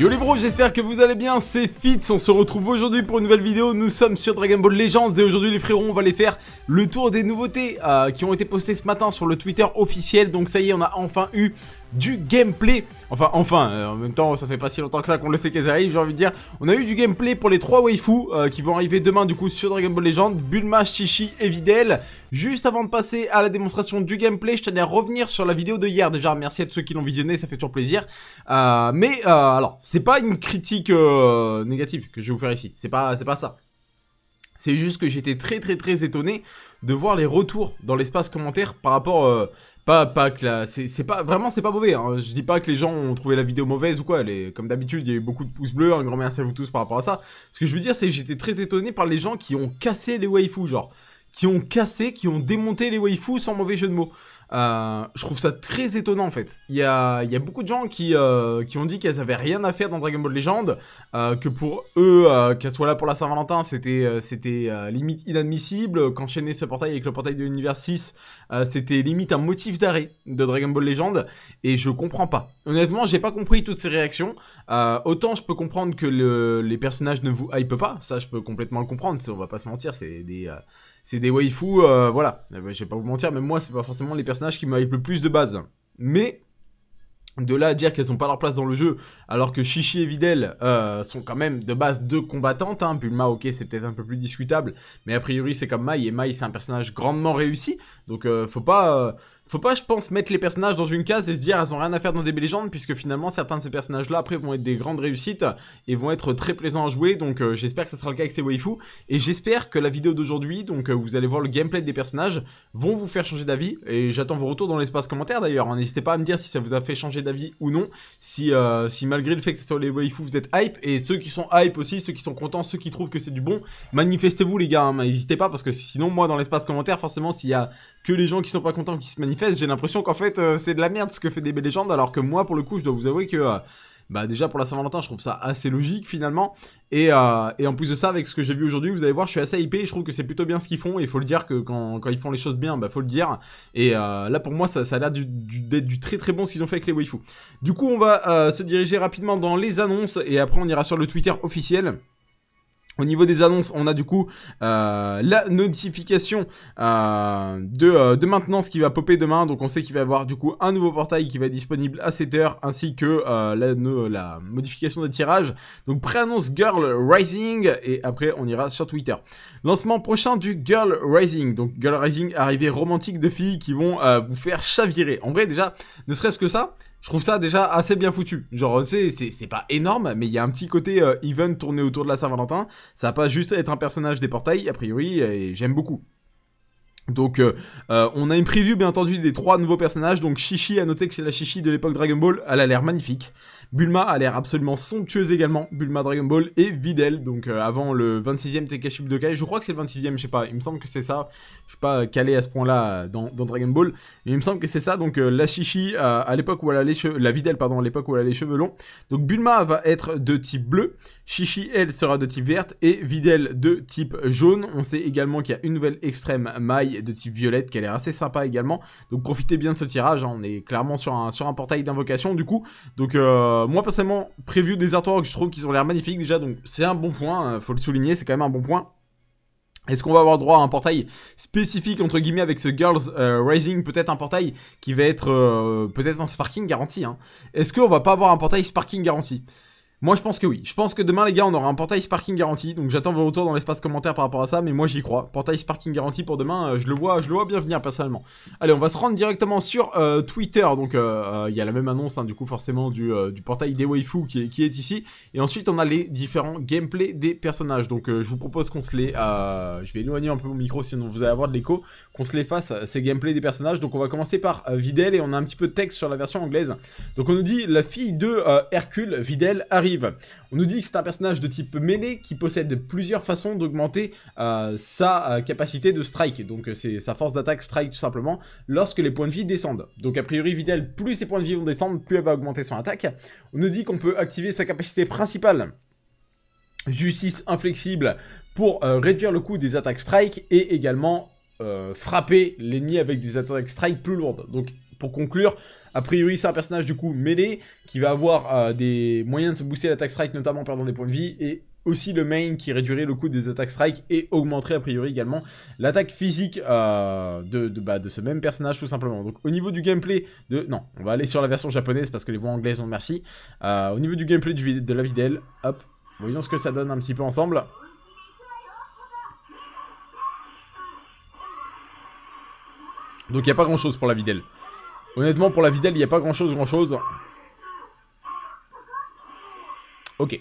Yo les bros, j'espère que vous allez bien, c'est Fitz, on se retrouve aujourd'hui pour une nouvelle vidéo, nous sommes sur Dragon Ball Legends et aujourd'hui les frérots on va aller faire le tour des nouveautés euh, qui ont été postées ce matin sur le Twitter officiel, donc ça y est on a enfin eu du gameplay. Enfin, enfin, euh, en même temps, ça fait pas si longtemps que ça qu'on le sait qu'elles arrivent, j'ai envie de dire. On a eu du gameplay pour les trois waifus euh, qui vont arriver demain, du coup, sur Dragon Ball Legend, Bulma, Shishi et Videl. Juste avant de passer à la démonstration du gameplay, je tenais à revenir sur la vidéo de hier. Déjà, merci à tous ceux qui l'ont visionné, ça fait toujours plaisir. Euh, mais, alors, c'est pas une critique négative que je vais vous faire ici. C'est pas, pas ça. C'est juste que j'étais très très très étonné de voir les retours dans l'espace commentaire par rapport pas, pas que là, C'est pas... Vraiment, c'est pas mauvais. Hein. Je dis pas que les gens ont trouvé la vidéo mauvaise ou quoi. Comme d'habitude, il y a eu beaucoup de pouces bleus. Un grand merci à vous tous par rapport à ça. Ce que je veux dire, c'est que j'étais très étonné par les gens qui ont cassé les waifus, genre. Qui ont cassé, qui ont démonté les waifus sans mauvais jeu de mots. Euh, je trouve ça très étonnant en fait. Il y a, beaucoup de gens qui, euh, qui ont dit qu'elles avaient rien à faire dans Dragon Ball Legend, euh, que pour eux, qu'elles soient là pour la Saint-Valentin, c'était limite inadmissible, qu'enchaîner ce portail avec le portail de l'univers 6, c'était limite un motif d'arrêt de Dragon Ball Legend, et je comprends pas. Honnêtement, j'ai pas compris toutes ces réactions. autant je peux comprendre que les personnages ne vous hype pas, ça je peux complètement le comprendre, on va pas se mentir, c'est des c'est des waifus, euh, voilà. Eh ben, je vais pas vous mentir, même moi, c'est pas forcément les personnages qui m'aillent le plus de base. Mais, de là à dire qu'elles n'ont pas leur place dans le jeu, alors que Shishi et Videl euh, sont quand même de base deux combattantes. Hein. Bulma, ok, c'est peut-être un peu plus discutable, mais a priori c'est comme Mai, et Mai c'est un personnage grandement réussi. Donc euh, faut pas... Faut pas, je pense, mettre les personnages dans une case et se dire elles ont rien à faire dans belles légendes, puisque finalement certains de ces personnages-là après vont être des grandes réussites et vont être très plaisants à jouer. Donc euh, j'espère que ce sera le cas avec ces waifus et j'espère que la vidéo d'aujourd'hui, donc euh, vous allez voir le gameplay des personnages, vont vous faire changer d'avis. Et j'attends vos retours dans l'espace commentaire d'ailleurs. Hein, n'hésitez pas à me dire si ça vous a fait changer d'avis ou non, si euh, si malgré le fait que ce soit les waifus vous êtes hype et ceux qui sont hype aussi, ceux qui sont contents, ceux qui trouvent que c'est du bon, manifestez-vous les gars, hein. n'hésitez pas parce que sinon moi dans l'espace commentaire forcément s'il y a que les gens qui sont pas contents qui se manifestent j'ai l'impression qu'en fait, euh, c'est de la merde ce que fait DB Legend, alors que moi, pour le coup, je dois vous avouer que. Euh, bah déjà pour la Saint-Valentin, je trouve ça assez logique finalement. Euh, et, en plus de ça, avec ce que j'ai vu aujourd'hui, vous allez voir, je suis assez hypé. je trouve que c'est plutôt bien ce qu'ils font. Et il faut le dire que quand, quand, ils font les choses bien, bah faut le dire. Et là pour moi, ça, ça a l'air d'être du, très très bon ce qu'ils ont fait avec les waifus. Du coup, on va se diriger rapidement dans les annonces et après on ira sur le Twitter officiel. Au niveau des annonces, on a du coup euh, la notification euh, euh, de, maintenance qui va popper demain. Donc on sait qu'il va y avoir du coup un nouveau portail qui va être disponible à 7h ainsi que la, la, modification de tirage. Donc pré-annonce Girl Rising et après on ira sur Twitter. Lancement prochain du Girl Rising. Donc Girl Rising, arrivée romantique de filles qui vont vous faire chavirer. En vrai déjà, ne serait-ce que ça, je trouve ça déjà assez bien foutu. Genre, c'est, c'est pas énorme, mais il y a un petit côté euh, even tourné autour de la Saint-Valentin. Ça passe pas juste être un personnage des portails, a priori, et j'aime beaucoup. Donc euh, euh, on a une preview bien entendu des trois nouveaux personnages, donc Shishi, à noter que c'est la Shishi de l'époque Dragon Ball, elle a l'air magnifique, Bulma a l'air absolument somptueuse également, Bulma Dragon Ball et Videl, donc euh, avant le 26e de Budokai, je crois que c'est le 26e, je sais pas, il me semble que c'est ça, je suis pas calé à ce point là dans, Dragon Ball, mais il me semble que c'est ça, donc la Shishi à l'époque où elle a les cheveux, la Videl pardon, à l'époque où elle a les cheveux longs, donc Bulma va être de type bleu, Shishi elle sera de type verte et Videl de type jaune, on sait également qu'il y a une nouvelle extrême maille de type violette qui a l'air assez sympa également. Donc profitez bien de ce tirage, hein. on est clairement sur un, sur un portail d'invocation du coup. Donc euh, moi personnellement, prévu des artworks, je trouve qu'ils ont l'air magnifiques déjà, donc c'est un bon point, hein. faut le souligner, c'est quand même un bon point. Est-ce qu'on va avoir droit à un portail spécifique entre guillemets avec ce Girls euh, Rising Peut-être un portail qui va être euh, peut-être un sparking garanti. Hein. Est-ce qu'on va pas avoir un portail sparking garanti moi, je pense que oui. Je pense que demain, les gars, on aura un portail Sparking garanti. Donc, j'attends vos retours dans l'espace commentaire par rapport à ça. Mais moi, j'y crois. Portail Sparking garanti pour demain. Euh, je le vois, je le vois bien venir personnellement. Allez, on va se rendre directement sur euh, Twitter. Donc, euh, il y a la même annonce, hein, du coup, forcément, du, portail des Waifu qui est, ici. Et ensuite, on a les différents gameplays des personnages. Donc, je vous propose qu'on se les. je vais éloigner un peu mon micro, sinon vous allez avoir de l'écho. Qu'on se les fasse ces gameplays des personnages. Donc, on va commencer par Videl et on a un petit peu de texte sur la version anglaise. Donc, on nous dit la fille de Hercule, Videl, arrive. On nous dit que c'est un personnage de type mêlée qui possède plusieurs façons d'augmenter euh, sa euh, capacité de strike. Donc euh, c'est sa force d'attaque strike tout simplement lorsque les points de vie descendent. Donc a priori Videl, plus ses points de vie vont descendre, plus elle va augmenter son attaque. On nous dit qu'on peut activer sa capacité principale. Justice inflexible pour réduire le coût des attaques strike et également frapper l'ennemi avec des attaques strike plus lourdes. Donc pour conclure, a priori, c'est un personnage du coup mêlé qui va avoir euh, des moyens de se booster l'attaque strike, notamment en perdant des points de vie, et aussi le main qui réduirait le coût des attaques strike et augmenterait a priori également l'attaque physique euh, de, de, bah, de, ce même personnage tout simplement. Donc au niveau du gameplay de... Non, on va aller sur la version japonaise parce que les voix anglaises ont merci. Euh, au niveau du gameplay de la Videlle, hop, voyons ce que ça donne un petit peu ensemble. Donc il n'y a pas grand chose pour la Videlle. Honnêtement, pour la videlle il n'y a pas grand-chose, grand-chose. Ok.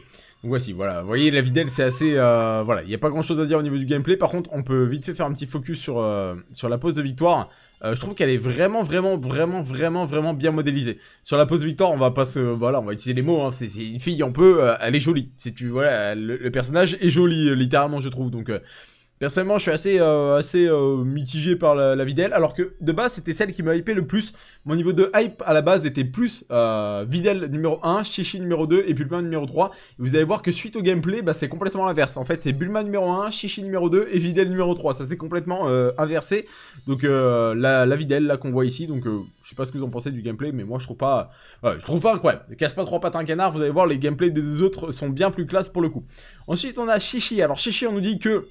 Donc voici, voilà. Vous voyez, la videlle c'est assez... Euh, voilà, il n'y a pas grand-chose à dire au niveau du gameplay. Par contre, on peut vite fait faire un petit focus sur, euh, sur la pose de victoire. Euh, je trouve qu'elle est vraiment, vraiment, vraiment, vraiment, vraiment bien modélisée. Sur la pose de victoire, on va pas se... Voilà, on va utiliser les mots. Hein. C'est une fille, on peut... elle est jolie. tu... Voilà, le, personnage est joli, littéralement, je trouve. Donc... Personnellement, je suis assez, euh, assez euh, mitigé par la, la alors que de base, c'était celle qui m'a hypé le plus. Mon niveau de hype à la base était plus euh, Videl numéro 1, Shishi numéro 2 et Bulma numéro 3. vous allez voir que suite au gameplay, bah, c'est complètement l'inverse. En fait, c'est Bulma numéro 1, Shishi numéro 2 et Videl numéro 3. Ça c'est complètement euh, inversé. Donc la, la Videl, là qu'on voit ici, donc je sais pas ce que vous en pensez du gameplay, mais moi je trouve pas, je trouve pas quoi casse pas trois patins un canard, vous allez voir, les gameplays des deux autres sont bien plus classe pour le coup. Ensuite, on a Shishi. Alors Shishi, on nous dit que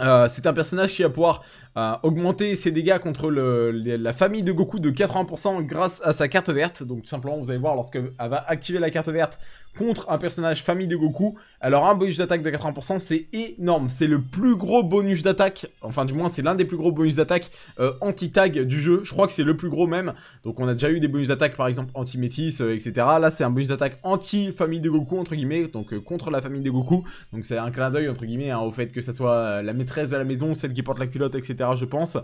euh, c'est un personnage qui va pouvoir euh, augmenter ses dégâts contre la famille de Goku de 80% grâce à sa carte verte. Donc tout simplement, vous allez voir, lorsque elle va activer la carte verte, contre un personnage famille de Goku. Alors un bonus d'attaque de 80%, c'est énorme. C'est le plus gros bonus d'attaque, enfin du moins c'est l'un des plus gros bonus d'attaque euh, anti-tag du jeu. Je crois que c'est le plus gros même. Donc on a déjà eu des bonus d'attaque par exemple anti-métis, euh, etc. Là c'est un bonus d'attaque anti-famille de Goku, entre guillemets, donc euh, contre la famille de Goku. Donc c'est un clin d'œil, entre guillemets, hein, au fait que ça soit la maîtresse de la maison, celle qui porte la culotte, etc. je pense.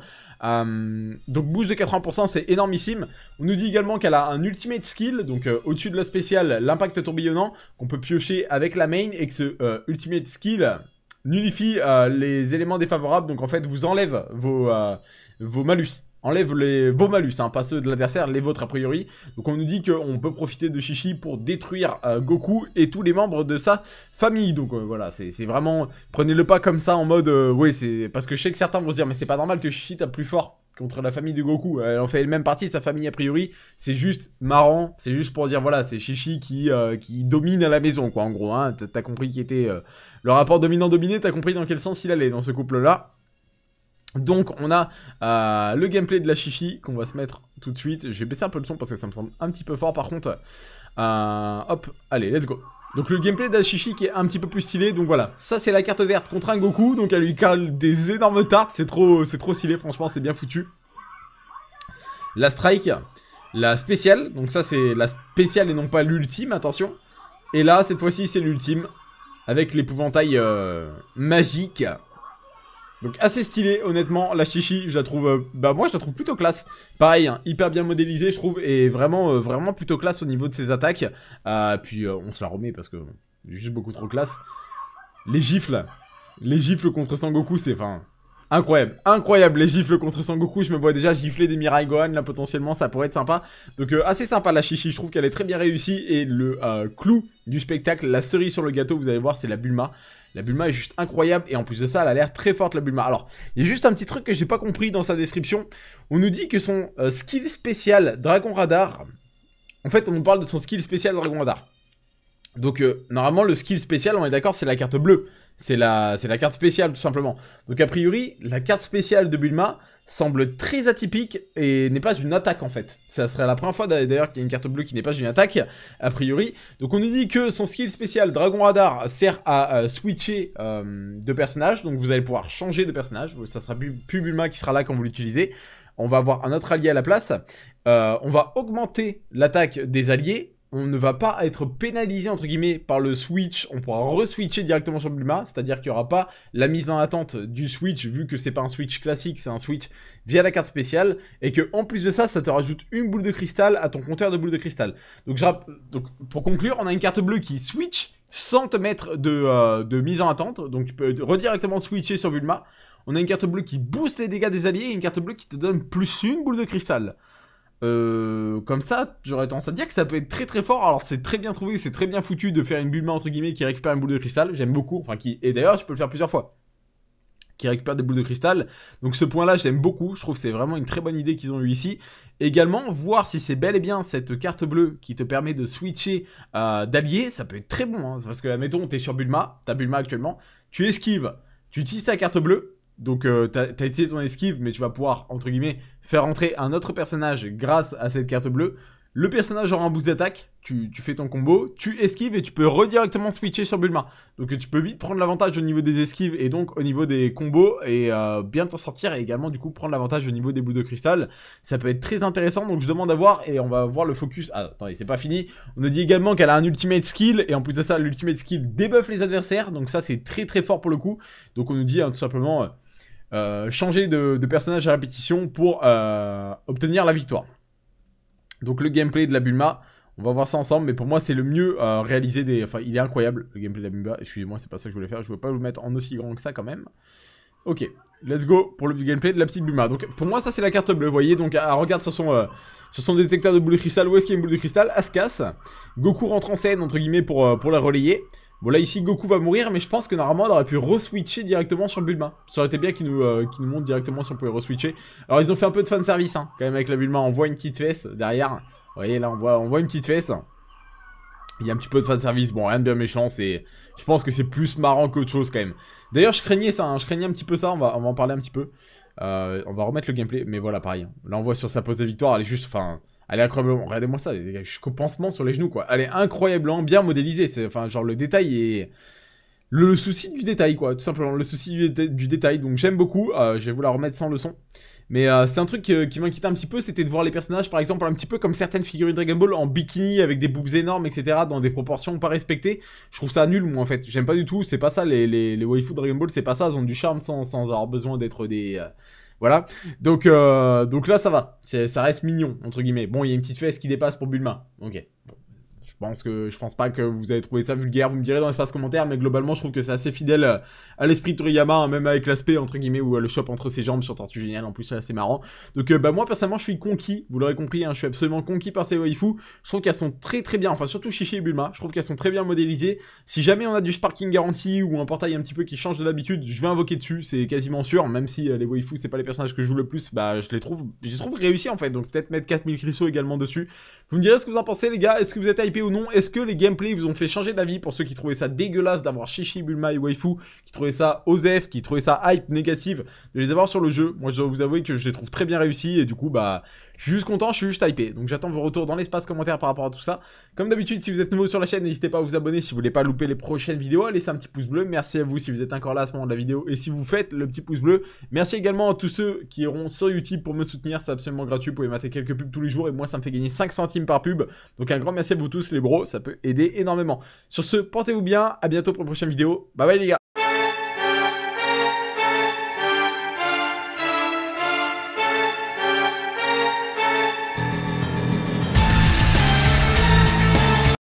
donc boost de 80%, c'est énormissime. On nous dit également qu'elle a un ultimate skill, donc au-dessus de la spéciale, l'impact tourbillonnant qu'on peut piocher avec la main et que ce euh, ultimate skill nullifie euh, les éléments défavorables. Donc en fait, vous enlève vos, euh, vos malus. Enlève les, vos malus, hein, pas ceux de l'adversaire, les vôtres a priori. Donc on nous dit qu'on peut profiter de Shishi pour détruire Goku et tous les membres de sa famille. Donc voilà, c'est vraiment... Prenez-le pas comme ça en mode... oui, c'est... Parce que je sais que certains vont se dire, mais c'est pas normal que Shishi tape plus fort contre la famille de Goku. Elle en fait elle-même partie, sa famille a priori. C'est juste marrant, c'est juste pour dire voilà, c'est Shishi qui, euh, qui domine à la maison, quoi, en gros. Hein. T'as compris qui était euh, le rapport dominant-dominé, t'as compris dans quel sens il allait dans ce couple-là. Donc on a euh, le gameplay de la Shishi qu'on va se mettre tout de suite. Je vais baisser un peu le son parce que ça me semble un petit peu fort par contre. hop, allez, let's go. Donc le gameplay d'Ashishi qui est un petit peu plus stylé, donc voilà. Ça c'est la carte verte contre un Goku, donc elle lui cale des énormes tartes, c'est trop, trop stylé, franchement c'est bien foutu. La strike, la spéciale, donc ça c'est la spéciale et non pas l'ultime, attention. Et là cette fois-ci c'est l'ultime, avec l'épouvantail euh, magique donc assez stylé, honnêtement, la chichi, je la trouve, euh, bah moi je la trouve plutôt classe. Pareil, hein, hyper bien modélisée, je trouve, et vraiment, euh, vraiment plutôt classe au niveau de ses attaques. Ah, puis euh, on se la remet parce que juste beaucoup trop classe. Les gifles, les gifles contre Sangoku, c'est, fin Incroyable, incroyable les gifles contre Sangoku, je me vois déjà gifler des Mirai Gohan, là potentiellement ça pourrait être sympa. Donc euh, assez sympa la chichi, je trouve qu'elle est très bien réussie et le euh, clou du spectacle, la cerise sur le gâteau, vous allez voir, c'est la Bulma. La Bulma est juste incroyable et en plus de ça, elle a l'air très forte la Bulma. Alors, il y a juste un petit truc que j'ai pas compris dans sa description. On nous dit que son euh, skill spécial Dragon Radar, en fait on nous parle de son skill spécial Dragon Radar. Donc normalement le skill spécial, on est d'accord, c'est la carte bleue. C'est la, carte spéciale, tout simplement. Donc, a priori, la carte spéciale de Bulma semble très atypique et n'est pas une attaque, en fait. Ça serait la première fois, d'ailleurs, qu'il y a une carte bleue qui n'est pas une attaque, a priori. Donc, on nous dit que son skill spécial, Dragon Radar, sert à euh, switcher euh, de personnage. Donc, vous allez pouvoir changer de personnage. Ça sera plus, Bulma qui sera là quand vous l'utilisez. On va avoir un autre allié à la place. Euh, on va augmenter l'attaque des alliés on ne va pas être pénalisé entre guillemets par le switch, on pourra re-switcher directement sur Bulma, c'est-à-dire qu'il n'y aura pas la mise en attente du switch vu que c'est pas un switch classique, c'est un switch via la carte spéciale et que en plus de ça, ça te rajoute une boule de cristal à ton compteur de boules de cristal. Donc, Donc pour conclure, on a une carte bleue qui switch sans te mettre de, euh, de mise en attente, donc tu peux redirectement switcher sur Bulma. On a une carte bleue qui booste les dégâts des alliés et une carte bleue qui te donne plus une boule de cristal. Euh, comme ça, j'aurais tendance à dire que ça peut être très très fort. Alors c'est très bien trouvé, c'est très bien foutu de faire une Bulma, entre guillemets qui récupère une boule de cristal. J'aime beaucoup. Enfin qui et d'ailleurs je peux le faire plusieurs fois. Qui récupère des boules de cristal. Donc ce point-là j'aime beaucoup. Je trouve que c'est vraiment une très bonne idée qu'ils ont eu ici. Également voir si c'est bel et bien cette carte bleue qui te permet de switcher euh, Ça peut être très bon hein. parce que admettons t'es sur Bulma, t'as Bulma actuellement, tu esquives, tu utilises ta carte bleue donc euh, tu as essayé ton esquive, mais tu vas pouvoir, entre guillemets, faire entrer un autre personnage grâce à cette carte bleue. Le personnage aura un boost d'attaque, tu, fais ton combo, tu esquives et tu peux redirectement switcher sur Bulma. Donc tu peux vite prendre l'avantage au niveau des esquives et donc au niveau des combos et euh, bien t'en sortir et également du coup prendre l'avantage au niveau des bouts de cristal. Ça peut être très intéressant donc je demande à voir et on va voir le focus. Ah attendez c'est pas fini. On nous dit également qu'elle a un ultimate skill et en plus de ça l'ultimate skill débuffe les adversaires donc ça c'est très très fort pour le coup. Donc on nous dit hein, tout simplement... Euh, euh, changer de, personnage à répétition pour euh, obtenir la victoire. Donc le gameplay de la Bulma, on va voir ça ensemble, mais pour moi c'est le mieux euh, réalisé des... Enfin, il est incroyable, le gameplay de la Bulma. Excusez-moi, c'est pas ça que je voulais faire, je veux pas vous mettre en aussi grand que ça quand même. Ok, let's go pour le gameplay de la petite Bulma. Donc pour moi ça c'est la carte bleue, vous voyez, donc ah, regarde sur son, détecteur de boule de cristal, où est-ce qu'il y a une boule de cristal À se casse. Goku rentre en scène entre guillemets pour, pour la relayer. Bon là ici Goku va mourir mais je pense que normalement il aurait pu re-switcher directement sur Bulma. Ça aurait été bien euh, qu'il nous, montre directement si on pouvait re-switcher. Alors ils ont fait un peu de fanservice hein, quand même avec la Bulma. On voit une petite fesse derrière. Vous voyez là on voit, on voit une petite fesse. Il y a un petit peu de fanservice, bon rien de bien méchant, c'est... Je pense que c'est plus marrant qu'autre chose quand même. D'ailleurs je craignais ça, hein, je craignais un petit peu ça, on va, en parler un petit peu. Euh, on va remettre le gameplay, mais voilà pareil. Là on voit sur sa pose de victoire, elle est juste... enfin elle est incroyablement. Regardez-moi ça, jusqu'au pansement sur les genoux, quoi. Elle est incroyablement bien modélisée. C'est, enfin, genre, le détail est. Le, souci du détail, quoi, tout simplement. Le souci du, détail. Donc, j'aime beaucoup. Euh, je vais vous la remettre sans le son. Mais euh, c'est un truc euh, qui m'inquiétait un petit peu, c'était de voir les personnages, par exemple, un petit peu comme certaines figurines Dragon Ball en bikini avec des boobs énormes, etc., dans des proportions pas respectées. Je trouve ça nul, moi, en fait. J'aime pas du tout. C'est pas ça, les, les, les Dragon Ball, c'est pas ça. Elles ont du charme sans avoir besoin d'être des. Voilà. Donc, euh, donc là, ça va. Ça reste mignon, entre guillemets. Bon, il y a une petite fesse qui dépasse pour Bulma. Ok. Bon que je pense pas que vous avez trouvé ça vulgaire, vous me direz dans l'espace commentaire, mais globalement je trouve que c'est assez fidèle euh, à l'esprit de Toriyama, hein, même avec l'aspect entre guillemets où elle euh, le chope entre ses jambes sur Tortue Génial, en plus c'est assez marrant. Donc euh, bah moi personnellement je suis conquis, vous l'aurez compris, hein, je suis absolument conquis par ces waifus. Je trouve qu'elles sont très très bien, enfin surtout Shishi et Bulma, je trouve qu'elles sont très bien modélisées. Si jamais on a du sparking garanti ou un portail un petit peu qui change de d'habitude, je vais invoquer dessus, c'est quasiment sûr, même si les waifus c'est pas les personnages que je joue le plus, bah je les trouve, je trouve réussis en fait, donc peut-être mettre 4000 cristaux également dessus. Vous me direz ce que vous en pensez les gars, est-ce que vous êtes hypé ou non Est-ce que les gameplays vous ont fait changer d'avis pour ceux qui trouvaient ça dégueulasse d'avoir Shishi, Bulma et Waifu, qui trouvaient ça osef, qui trouvaient ça hype négative, de les avoir sur le jeu Moi, je dois vous avouer que je les trouve très bien réussis et du coup, bah, je suis juste content, je suis juste hypé. Donc j'attends vos retours dans l'espace commentaire par rapport à tout ça. Comme d'habitude, si vous êtes nouveau sur la chaîne, n'hésitez pas à vous abonner si vous voulez pas louper les prochaines vidéos. Laissez un petit pouce bleu. Merci à vous si vous êtes encore là à ce moment de la vidéo. Et si vous faites le petit pouce bleu, merci également à tous ceux qui iront sur YouTube pour me soutenir. C'est absolument gratuit. Vous pouvez mater quelques pubs tous les jours et moi, ça me fait gagner 5 centimes par pub. Donc un grand merci à vous tous les bros. Ça peut aider énormément. Sur ce, portez-vous bien. À bientôt pour une prochaine vidéo. Bye bye les gars.